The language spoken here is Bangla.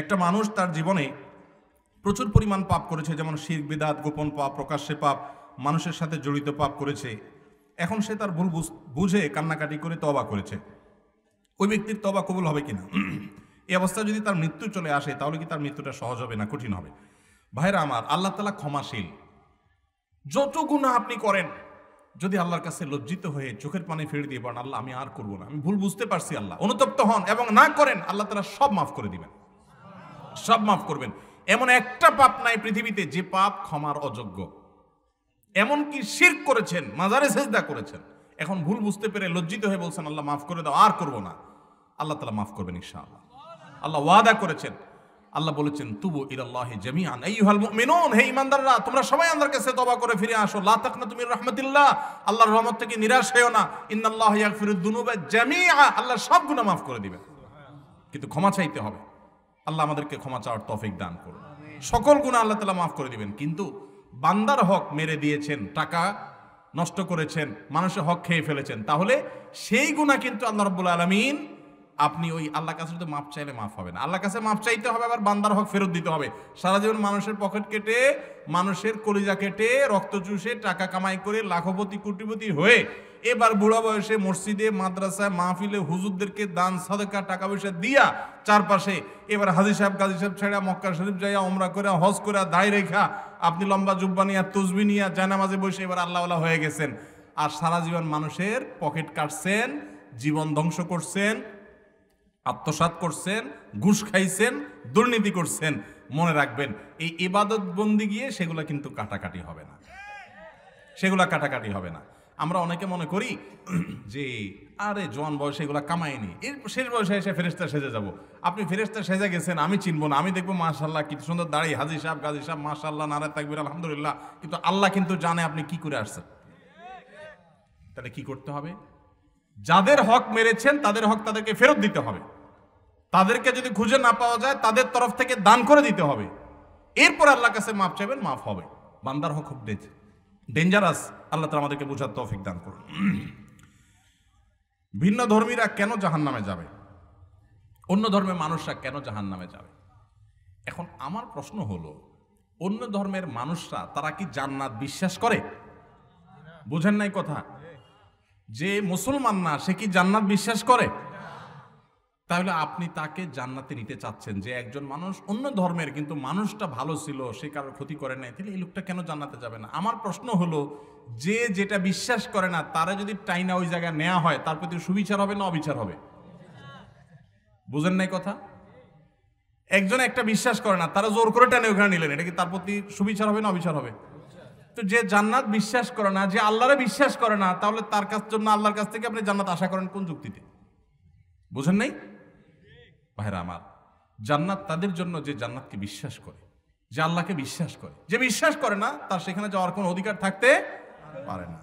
একটা মানুষ তার জীবনে প্রচুর পরিমাণ পাপ করেছে যেমন শির বিদাত গোপন পাপ প্রকাশ্যে পাপ মানুষের সাথে জড়িত পাপ করেছে এখন সে তার ভুল বুঝে কান্নাকাটি করে তবা করেছে ওই ব্যক্তির তবা কবুল হবে কিনা এই অবস্থায় যদি তার মৃত্যু চলে আসে তাহলে কি তার মৃত্যুটা সহজ হবে না কঠিন হবে ভাইরা আমার আল্লাহ তালা ক্ষমাশীল যত গুণা আপনি করেন যদি আল্লাহর কাছে লজ্জিত হয়ে চোখের পানি ফিরে দিয়ে পারেন আল্লাহ আমি আর করবো না আমি ভুল বুঝতে পারছি আল্লাহ অনুতপ্ত হন এবং না করেন আল্লাহ তালা সব মাফ করে দিবেন সব মাফ করবেন এমন একটা পাপ নাই পৃথিবীতে যে পাপ ক্ষমার অযোগ্য এমন কি শির করেছেন মাজারে সেজদা করেছেন এখন ভুল বুঝতে পেরে লজ্জিত হয়ে বলছেন আল্লাহ মাফ করে দাও আর করব না আল্লাহ তালা মাফ করবেন ঈশা আল্লাহ ওয়াদা করেছেন আল্লাহ বলেছেন তুবু জামিয়ান এই আইয়ুহাল মুমিনুন হে ইমানদাররা তোমরা সবাই আমার কাছে তওবা করে ফিরে আসো লা তাকনা তুমি রাহমাতিল্লাহ আল্লাহর রহমত থেকে নিরাশ হয়ো না ইন্নাল্লাহ ইয়াগফিরুদ দুনুবা জামিআ আল্লাহ সব গুনাহ মাফ করে দিবেন কিন্তু ক্ষমা চাইতে হবে আল্লাহ আমাদেরকে ক্ষমা চাওয়ার তফিক দান করুন সকল গুণা আল্লাহ তালা মাফ করে দিবেন কিন্তু বান্দার হক মেরে দিয়েছেন টাকা নষ্ট করেছেন মানুষের হক খেয়ে ফেলেছেন তাহলে সেই গুণা কিন্তু আল্লাহ রব্বুল আলমিন আপনি ওই আল্লাহ কাছে যদি মাপ চাইলে মাফ হবে না আল্লাহ কাছে মাপ চাইতে হবে আবার বান্দার হক ফেরত দিতে হবে সারা জীবন মানুষের পকেট কেটে মানুষের কলিজা কেটে রক্ত চুষে টাকা কামাই করে লাখপতি কোটিপতি হয়ে এবার বুড়া বয়সে মসজিদে মাদ্রাসায় মাহফিলে হুজুরদেরকে দান সাদকা টাকা পয়সা দিয়া চারপাশে এবার হাজির সাহেব গাজী সাহেব ছেড়া মক্কা শরীফ যাইয়া অমরা করে হজ করে দায় রেখা আপনি লম্বা জুব্বা নিয়া তুজবি নিয়া জায়নামাজে বসে এবার আল্লাহ হয়ে গেছেন আর সারা জীবন মানুষের পকেট কাটছেন জীবন ধ্বংস করছেন আত্মসাত করছেন ঘুষ খাইছেন দুর্নীতি করছেন মনে রাখবেন এই ইবাদত বন্দি গিয়ে সেগুলো কিন্তু কাটাকাটি হবে না সেগুলো কাটাকাটি হবে না আমরা অনেকে মনে করি যে আরে জোয়ান বয়সে এগুলো কামায়নি এর শেষ বয়সে এসে ফেরেস্তা সেজে যাব। আপনি ফেরেস্তা সেজে গেছেন আমি চিনব না আমি দেখবো মাশাল্লাহ কি সুন্দর দাঁড়িয়ে হাজি সাহেব গাজি সাহেব মাশাল্লাহ নারায় তাকবির আলহামদুলিল্লাহ কিন্তু আল্লাহ কিন্তু জানে আপনি কি করে আসছেন তাহলে কি করতে হবে যাদের হক মেরেছেন তাদের হক তাদেরকে ফেরত দিতে হবে তাদেরকে যদি খুঁজে না পাওয়া যায় তাদের তরফ থেকে দান করে দিতে হবে এরপর আল্লাহ কাছে মাফ চাইবেন মাফ হবে বান্দার হক হক দিয়েছে ডেঞ্জারাস আল্লাহ তালা আমাদেরকে বোঝার তৌফিক দান করুন ভিন্ন ধর্মীরা কেন জাহান নামে যাবে অন্য ধর্মের মানুষরা কেন জাহান নামে যাবে এখন আমার প্রশ্ন হলো অন্য ধর্মের মানুষরা তারা কি জান্নাত বিশ্বাস করে বুঝেন নাই কথা যে মুসলমান না সে কি জান্নাত বিশ্বাস করে তাহলে আপনি তাকে জান্নাতে নিতে চাচ্ছেন যে একজন মানুষ অন্য ধর্মের কিন্তু মানুষটা ভালো ছিল সে কারোর ক্ষতি করে নাই তাহলে এই লোকটা কেন জান্নাতে যাবে না আমার প্রশ্ন হলো যে যেটা বিশ্বাস করে না তারা যদি টাইনা ওই জায়গায় নেওয়া হয় তার প্রতি সুবিচার হবে না অবিচার হবে বুঝেন নাই কথা একজন একটা বিশ্বাস করে না তারা জোর করে টানে ওখানে নিলেন এটা কি তার প্রতি সুবিচার হবে না অবিচার হবে তো যে জান্নাত বিশ্বাস করে না যে আল্লাহরে বিশ্বাস করে না তাহলে তার কাছ জন্য আল্লাহর কাছ থেকে আপনি জান্নাত আশা করেন কোন যুক্তিতে বুঝেন নাই ভাইরা আমার জান্নাত তাদের জন্য যে জান্নাতকে বিশ্বাস করে যে আল্লাহকে বিশ্বাস করে যে বিশ্বাস করে না তার সেখানে যাওয়ার কোনো অধিকার থাকতে পারে না